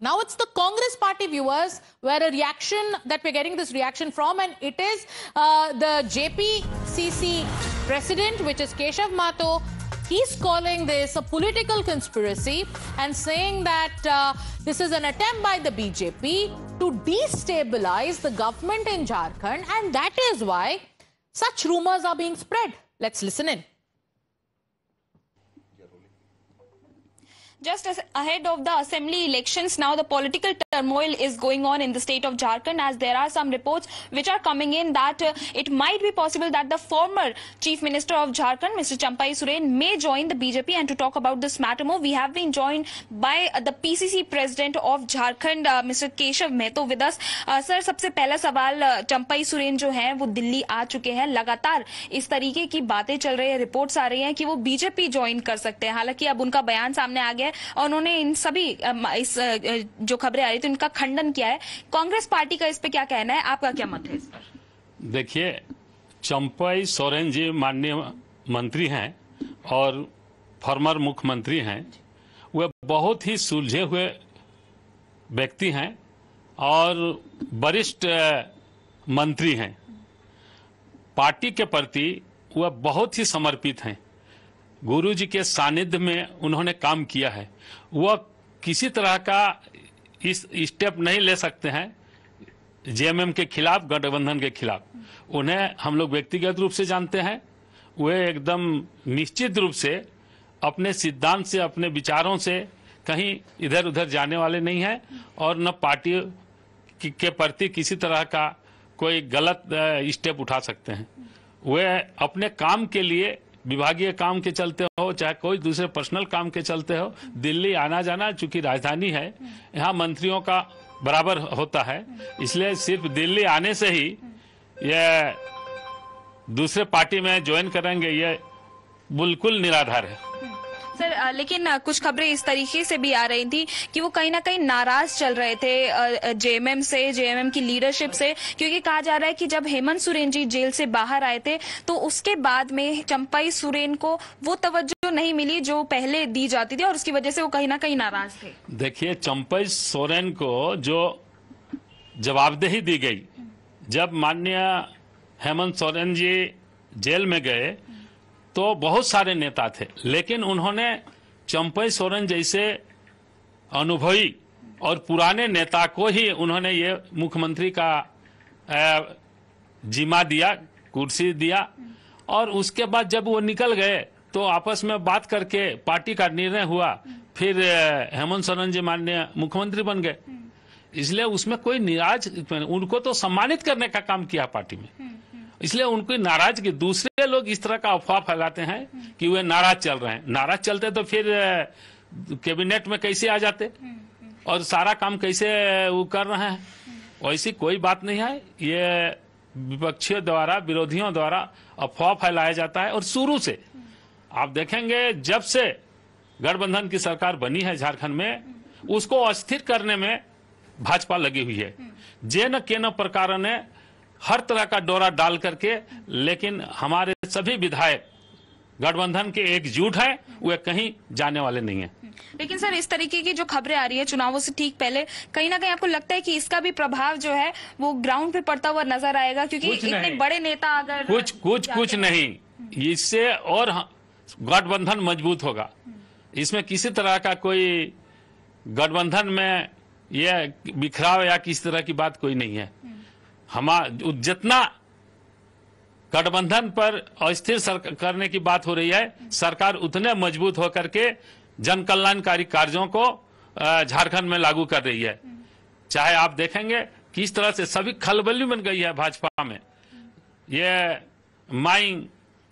Now it's the Congress party viewers where a reaction that we're getting this reaction from and it is uh, the JPCC president which is Keshav Mato. He's calling this a political conspiracy and saying that uh, this is an attempt by the BJP to destabilize the government in Jharkhand and that is why such rumors are being spread. Let's listen in. Just as ahead of the assembly elections, now the political turmoil is going on in the state of Jharkhand as there are some reports which are coming in that uh, it might be possible that the former Chief Minister of Jharkhand, Mr. Champai Suren, may join the BJP. And to talk about this matter more, we have been joined by uh, the PCC President of Jharkhand, uh, Mr. Keshav Mehto with us. Uh, sir, सबसे पहला सवाल Champai Suren जो हैं वो दिल्ली आ चुके हैं लगातार इस तरीके की बातें चल रही हैं, reports आ रही हैं कि वो BJP join कर सकते हैं हालांकि अब उनका बयान सामने आ गया है और उन्होंने इन सभी इस जो खबरें आ रही थी उनका खंडन किया है कांग्रेस पार्टी का इस पे क्या कहना है आपका क्या मत है इस पर देखिए चंपाई सोरेन जी माननीय मंत्री हैं और फॉर्मर मुख्यमंत्री हैं वे बहुत ही सुलझे हुए व्यक्ति हैं और वरिष्ठ मंत्री हैं पार्टी के प्रति वह बहुत ही समर्पित हैं गुरु जी के सानिध्य में उन्होंने काम किया है वह किसी तरह का इस स्टेप नहीं ले सकते हैं जेएमएम के खिलाफ गठबंधन के खिलाफ उन्हें हम लोग व्यक्तिगत रूप से जानते हैं वे एकदम निश्चित रूप से अपने सिद्धांत से अपने विचारों से कहीं इधर उधर जाने वाले नहीं हैं और न पार्टी के प्रति किसी तरह का कोई गलत स्टेप उठा सकते हैं वे अपने काम के लिए विभागीय काम के चलते हो चाहे कोई दूसरे पर्सनल काम के चलते हो दिल्ली आना जाना चूंकि राजधानी है यहाँ मंत्रियों का बराबर होता है इसलिए सिर्फ दिल्ली आने से ही यह दूसरे पार्टी में ज्वाइन करेंगे ये बिल्कुल निराधार है सर लेकिन कुछ खबरें इस तरीके से भी आ रही थी कि वो कहीं ना कहीं नाराज चल रहे थे जेएमएम से जेएमएम की लीडरशिप से क्योंकि कहा जा रहा है कि जब हेमंत सोरेन जी जेल से बाहर आए थे तो उसके बाद में चंपाई सुरेन को वो तवज्जो नहीं मिली जो पहले दी जाती थी और उसकी वजह से वो कहीं ना कहीं नाराज थे देखिए चंपाई सोरेन को जो जवाबदेही दी गई जब माननीय हेमंत सोरेन जी जेल में गए तो बहुत सारे नेता थे लेकिन उन्होंने चंपई सोरेन जैसे अनुभवी और पुराने नेता को ही उन्होंने ये मुख्यमंत्री का जिम्मा दिया कुर्सी दिया और उसके बाद जब वो निकल गए तो आपस में बात करके पार्टी का निर्णय हुआ फिर हेमंत सोरेन जी माननीय मुख्यमंत्री बन गए इसलिए उसमें कोई निराज उनको तो सम्मानित करने का काम किया पार्टी में हम्म, हम्म। इसलिए उनकी नाराजगी दूसरे लोग इस तरह का अफवाह फैलाते हैं कि वे नाराज चल रहे हैं नाराज चलते तो फिर कैबिनेट में कैसे आ जाते और सारा काम कैसे वो कर रहे हैं वैसी कोई बात नहीं है ये विपक्षियों द्वारा विरोधियों द्वारा अफवाह फैलाया जाता है और शुरू से आप देखेंगे जब से गठबंधन की सरकार बनी है झारखंड में उसको अस्थिर करने में भाजपा लगी हुई है जे न के न प्रकार ने हर तरह का डोरा डाल करके लेकिन हमारे सभी विधायक गठबंधन के एकजुट है वे कहीं जाने वाले नहीं है लेकिन सर इस तरीके की जो खबरें आ रही है चुनावों से ठीक पहले कहीं ना कहीं आपको लगता है कि इसका भी प्रभाव जो है वो ग्राउंड पे पड़ता हुआ नजर आएगा क्योंकि इतने बड़े नेता अगर कुछ कुछ कुछ नहीं इससे और गठबंधन मजबूत होगा इसमें किसी तरह का कोई गठबंधन में यह बिखराव या किसी तरह की बात कोई नहीं है हमारा जितना गठबंधन पर अस्थिर करने की बात हो रही है सरकार उतने मजबूत होकर के जन कल्याणकारी कार्यों को झारखंड में लागू कर रही है चाहे आप देखेंगे किस तरह से सभी खलबली बन गई है भाजपा में ये माइंग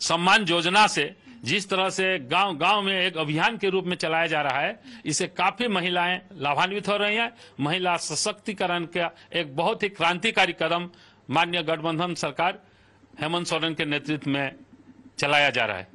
सम्मान योजना से जिस तरह से गांव गांव में एक अभियान के रूप में चलाया जा रहा है इससे काफी महिलाएं लाभान्वित हो रही हैं महिला सशक्तिकरण का एक बहुत ही क्रांतिकारी कदम माननीय गठबंधन सरकार हेमंत सोरेन के नेतृत्व में चलाया जा रहा है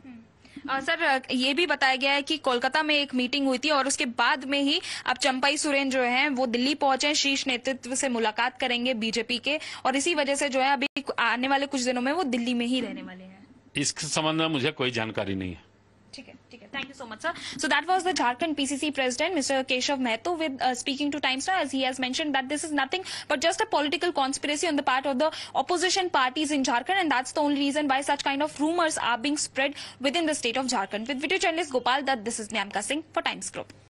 आ, सर ये भी बताया गया है कि कोलकाता में एक मीटिंग हुई थी और उसके बाद में ही अब चंपाई सुरेन जो है वो दिल्ली पहुंचे शीर्ष नेतृत्व से मुलाकात करेंगे बीजेपी के और इसी वजह से जो है अभी आने वाले कुछ दिनों में वो दिल्ली में ही रहने वाले हैं इस संबंध में मुझे कोई जानकारी नहीं है ठीक है ठीक है thank you so much sir so that was the Jharkhand PCC president mister Keshav Mahato with speaking to time star as he has mention that this is nothing but just a political conspiracy on the part of the opposition parties in Jharkhand and that's the only reason why such kind of rumors are being spread within the state of Jharkhand. With video journalist Gopal Dutt, this is Nyamka Singh for Times Group.